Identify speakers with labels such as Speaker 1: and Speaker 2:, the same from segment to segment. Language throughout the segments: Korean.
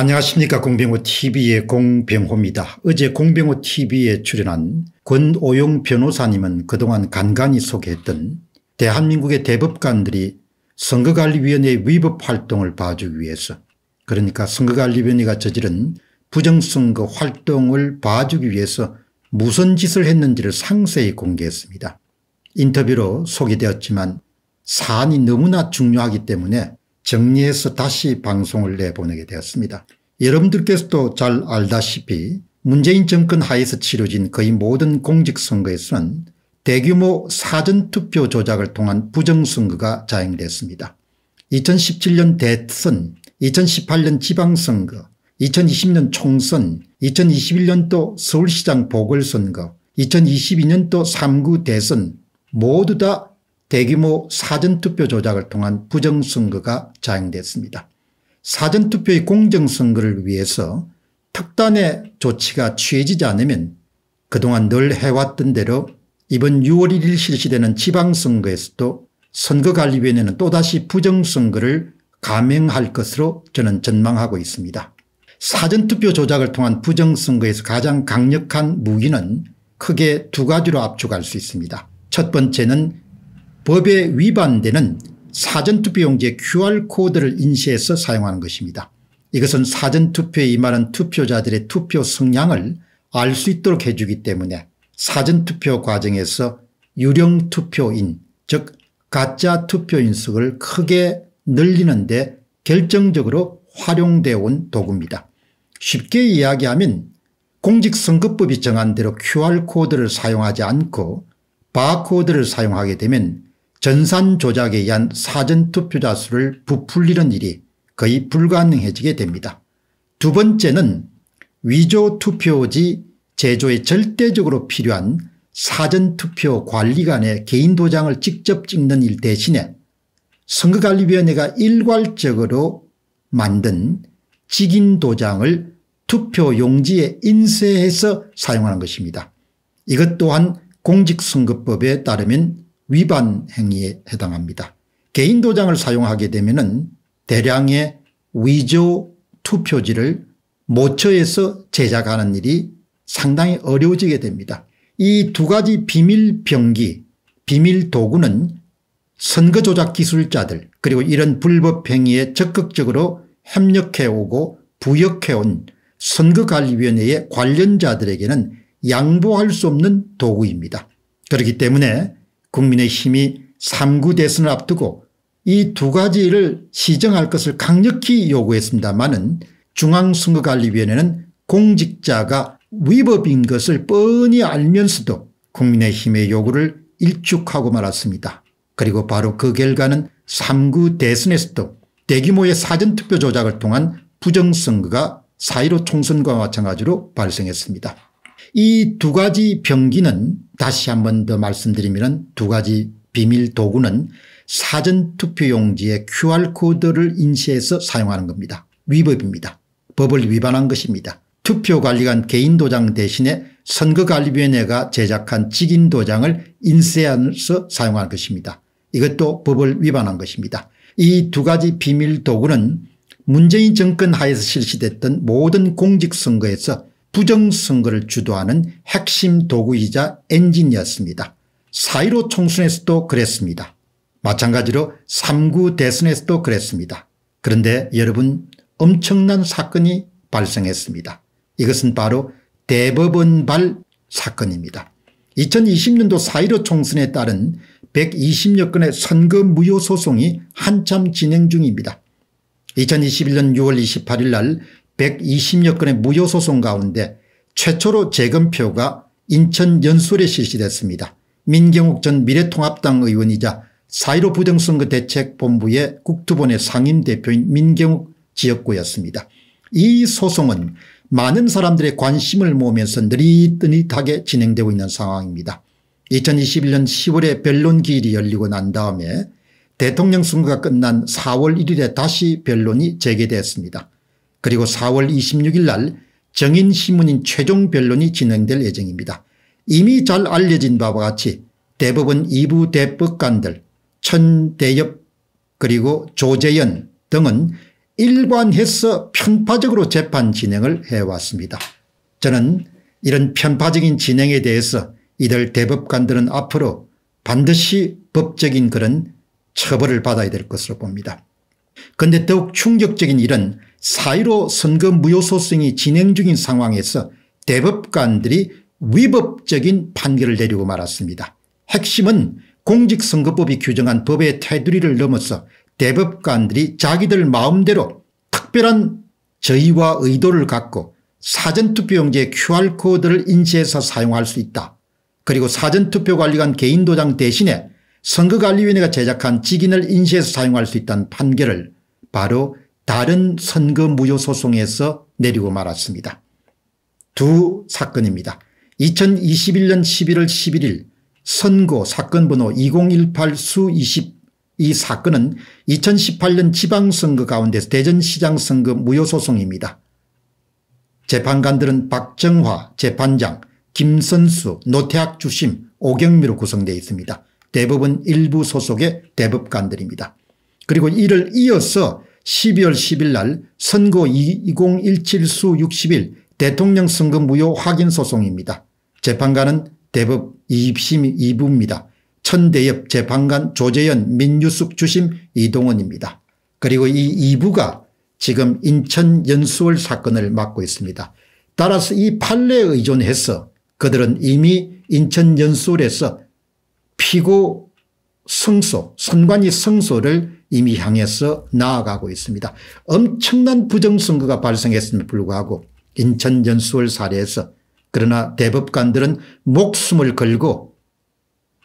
Speaker 1: 안녕하십니까 공병호 tv의 공병호입니다. 어제 공병호 tv에 출연한 권오용 변호사님은 그동안 간간히 소개했던 대한민국의 대법관들이 선거관리위원회의 위법 활동을 봐주기 위해서 그러니까 선거관리위원회가 저지른 부정선거 활동을 봐주기 위해서 무슨 짓을 했는지를 상세히 공개했습니다. 인터뷰로 소개되었지만 사안이 너무나 중요하기 때문에 정리해서 다시 방송을 내보내게 되었습니다. 여러분들께서도 잘 알다시피 문재인 정권 하에서 치러진 거의 모든 공직선거에서는 대규모 사전투표 조작을 통한 부정선거가 자행됐습니다. 2017년 대선, 2018년 지방선거, 2020년 총선, 2021년도 서울시장 보궐선거, 2022년도 3구 대선 모두 다 대규모 사전투표 조작을 통한 부정선거가 자행됐습니다. 사전투표의 공정선거를 위해서 특단의 조치가 취해지지 않으면 그동안 늘 해왔던 대로 이번 6월 1일 실시되는 지방선거에서도 선거관리위원회는 또다시 부정선거를 감행할 것으로 저는 전망하고 있습니다. 사전투표 조작을 통한 부정선거에서 가장 강력한 무기는 크게 두 가지로 압축할 수 있습니다. 첫 번째는 법에 위반되는 사전투표용지의 QR코드를 인쇄해서 사용하는 것입니다. 이것은 사전투표에 임하는 투표자들의 투표 성향을 알 수 있도록 해주기 때문에 사전투표 과정에서 유령투표인 즉 가짜 투표 인석을 크게 늘리는 데 결정적으로 활용되어 온 도구입니다. 쉽게 이야기하면 공직선거법이 정한 대로 QR코드를 사용하지 않고 바코드를 사용하게 되면 전산 조작에 의한 사전투표자 수를 부풀리는 일이 거의 불가능해지게 됩니다. 두 번째는 위조 투표지 제조에 절대적으로 필요한 사전투표 관리관의 개인 도장을 직접 찍는 일 대신에 선거관리위원회가 일괄적으로 만든 직인 도장을 투표용지에 인쇄해서 사용하는 것입니다. 이것 또한 공직선거법에 따르면 위반 행위에 해당합니다. 개인 도장을 사용하게 되면 대량의 위조 투표지를 모처에서 제작하는 일이 상당히 어려워지게 됩니다. 이 두 가지 비밀 병기 비밀 도구는 선거 조작 기술자들 그리고 이런 불법 행위에 적극적으로 협력해오고 부역해온 선거관리위원회의 관련자들에게는 양보할 수 없는 도구입니다. 그렇기 때문에 국민의힘이 3구 대선을 앞두고 이 두 가지를 시정할 것을 강력히 요구했습니다마는 중앙선거관리위원회는 공직자가 위법인 것을 뻔히 알면서도 국민의힘의 요구를 일축하고 말았습니다. 그리고 바로 그 결과는 3구 대선에서도 대규모의 사전투표 조작을 통한 부정선거가 4.15 총선과 마찬가지로 발생했습니다. 이두 가지 병기는 다시 한 번 더 말씀드리면 두 가지 비밀 도구는 사전투표용지의 QR코드를 인쇄해서 사용하는 겁니다. 위법입니다. 법을 위반한 것입니다. 투표관리관 개인도장 대신에 선거관리위원회가 제작한 직인도장을 인쇄해서 사용한 것입니다. 이것도 법을 위반한 것입니다. 이 두 가지 비밀 도구는 문재인 정권 하에서 실시됐던 모든 공직선거에서 부정선거를 주도하는 핵심 도구이자 엔진이었습니다. 4.15 총선에서도 그랬습니다. 마찬가지로 3구 대선에서도 그랬습니다. 그런데 여러분 엄청난 사건이 발생했습니다. 이것은 바로 대법원발 사건입니다. 2020년도 4.15 총선에 따른 120여 건의 선거 무효 소송이 한참 진행 중입니다. 2021년 6월 28일 날 120여 건의 무효소송 가운데 최초로 재검표가 인천 연수에 실시됐습니다. 민경욱 전 미래통합당 의원이자 사1로 부정선거 대책본부의 국토본의 상임대표인 민경욱 지역구였습니다. 이 소송은 많은 사람들의 관심을 모으면서 느릿느릿하게 진행되고 있는 상황입니다. 2021년 10월에 변론 기일이 열리고 난 다음에 대통령 선거가 끝난 4월 1일에 다시 변론이 재개됐습니다. 그리고 4월 26일 날 정인신문인 최종 변론이 진행될 예정입니다. 이미 잘 알려진 바와 같이 대법원 2부 대법관들 천대엽 그리고 조재연 등은 일관해서 편파적으로 재판 진행을 해왔습니다. 저는 이런 편파적인 진행에 대해서 이들 대법관들은 앞으로 반드시 법적인 그런 처벌을 받아야 될 것으로 봅니다. 그런데 더욱 충격적인 일은 사1로 선거 무효소송이 진행 중인 상황에서 대법관들이 위법적인 판결을 내리고 말았습니다. 핵심은 공직선거법이 규정한 법의 테두리를 넘어서 대법관들이 자기들 마음대로 특별한 저의와 의도를 갖고 사전투표용지의 QR코드를 인쇄해서 사용할 수 있다. 그리고 사전투표관리관 개인도장 대신에 선거관리위원회가 제작한 직인을 인쇄해서 사용할 수 있다는 판결을 바로 다른 선거 무효 소송에서 내리고 말았습니다. 두 사건입니다. 2021년 11월 11일 선거 사건 번호 2018 수20 이 사건은 2018년 지방선거 가운데서 대전시장 선거 무효소송입니다. 재판관들은 박정화 재판장, 김선수, 노태학 주심, 오경미로 구성되어 있습니다. 대법원 일부 소속의 대법관들입니다. 그리고 이를 이어서 12월 10일 날 선거 2017 수 60일 대통령 선거 무효 확인 소송입니다. 재판관은 대법 2심 2부입니다. 천대엽 재판관 조재현 민유숙 주심 이동원입니다. 그리고 이 2부가 지금 인천 연수월 사건을 맡고 있습니다. 따라서 이 판례에 의존해서 그들은 이미 인천 연수월에서 피고 성소 선관위 성소를 이미 향해서 나아가고 있습니다. 엄청난 부정선거가 발생했음에 불구하고 인천 연수월 사례에서 그러나 대법관들은 목숨을 걸고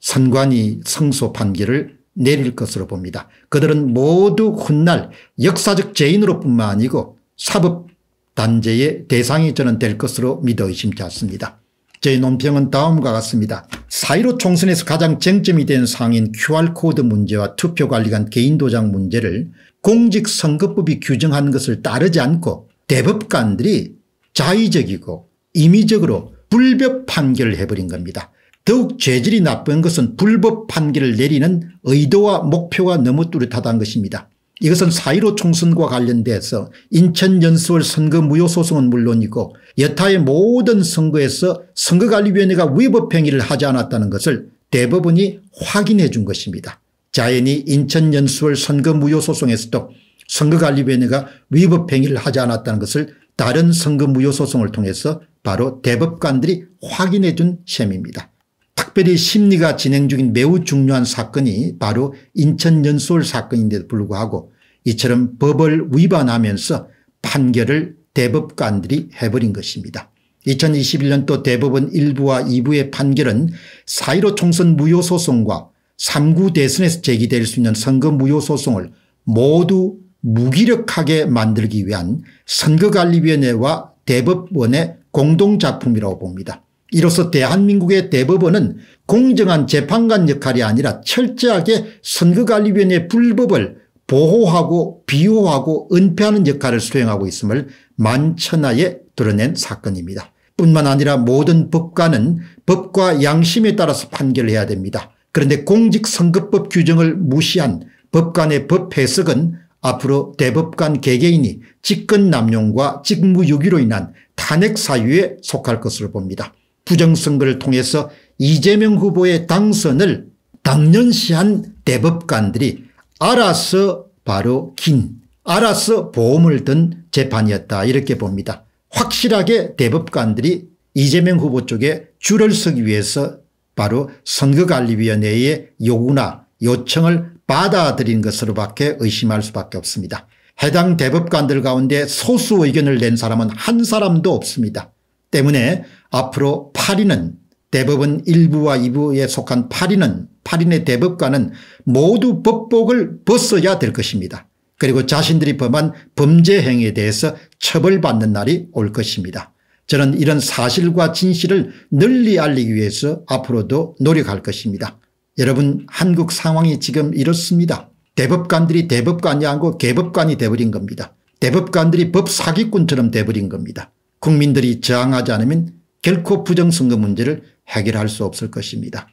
Speaker 1: 선관위 성소 판결을 내릴 것으로 봅니다. 그들은 모두 훗날 역사적 죄인으로 뿐만 아니고 사법단죄의 대상이 저는 될 것으로 믿어 의심치 않습니다. 저희 논평은 다음과 같습니다. 4.15 총선에서 가장 쟁점이 된 상인 QR코드 문제와 투표관리관 개인도장 문제를 공직선거법이 규정한 것을 따르지 않고 대법관들이 자의적이고 임의적으로 불법 판결을 해버린 겁니다. 더욱 죄질이 나쁜 것은 불법 판결을 내리는 의도와 목표가 너무 뚜렷하다는 것입니다. 이것은 4.15 총선과 관련돼서 인천연수월 선거 무효소송은 물론이고 여타의 모든 선거에서 선거관리위원회가 위법 행위를 하지 않았다는 것을 대법원이 확인해 준 것입니다. 자연히 인천연수월 선거 무효소송에서도 선거관리위원회가 위법 행위를 하지 않았다는 것을 다른 선거 무효소송을 통해서 바로 대법관들이 확인해 준 셈입니다. 특별히 심리가 진행 중인 매우 중요한 사건이 바로 인천 연수월 사건인데도 불구하고 이처럼 법을 위반하면서 판결을 대법관들이 해버린 것입니다. 2021년도 대법원 1부와 2부의 판결은 4.15 총선 무효소송과 3구 대선에서 제기될 수 있는 선거 무효소송을 모두 무기력하게 만들기 위한 선거관리위원회와 대법원의 공동작품이라고 봅니다. 이로써 대한민국의 대법원은 공정한 재판관 역할이 아니라 철저하게 선거관리위원회 불법을 보호하고 비호하고 은폐하는 역할을 수행하고 있음을 만천하에 드러낸 사건입니다. 뿐만 아니라 모든 법관은 법과 양심에 따라서 판결해야 됩니다. 그런데 공직선거법 규정을 무시한 법관의 법 해석은 앞으로 대법관 개개인이 직권남용과 직무유기로 인한 탄핵 사유에 속할 것으로 봅니다. 부정선거를 통해서 이재명 후보의 당선을 당연시한 대법관들이 알아서 바로 긴 알아서 보험을 든 재판이었다 이렇게 봅니다. 확실하게 대법관들이 이재명 후보 쪽에 줄을 서기 위해서 바로 선거관리위원회의 요구나 요청을 받아들인 것으로 밖에 의심할 수밖에 없습니다. 해당 대법관들 가운데 소수 의견을 낸 사람은 한 사람도 없습니다. 때문에 앞으로 파리는 대법원 1부와 2부에 속한 8인은 8인의 대법관은 모두 법복을 벗어야 될 것입니다. 그리고 자신들이 범한 범죄 행위에 대해서 처벌받는 날이 올 것입니다. 저는 이런 사실과 진실을 널리 알리기 위해서 앞으로도 노력할 것입니다. 여러분 한국 상황이 지금 이렇습니다. 대법관들이 대법관이 아니고 개법관이 돼버린 겁니다. 대법관들이 법 사기꾼처럼 돼버린 겁니다. 국민들이 저항하지 않으면 결코 부정선거 문제를 해결할 수 없을 것입니다.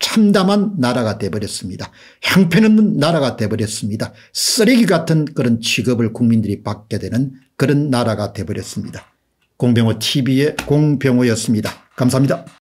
Speaker 1: 참담한 나라가 돼버렸습니다. 향편없는 나라가 돼버렸습니다. 쓰레기 같은 그런 취급을 국민들이 받게 되는 그런 나라가 돼버렸습니다. 공병호 TV의 공병호였습니다. 감사합니다.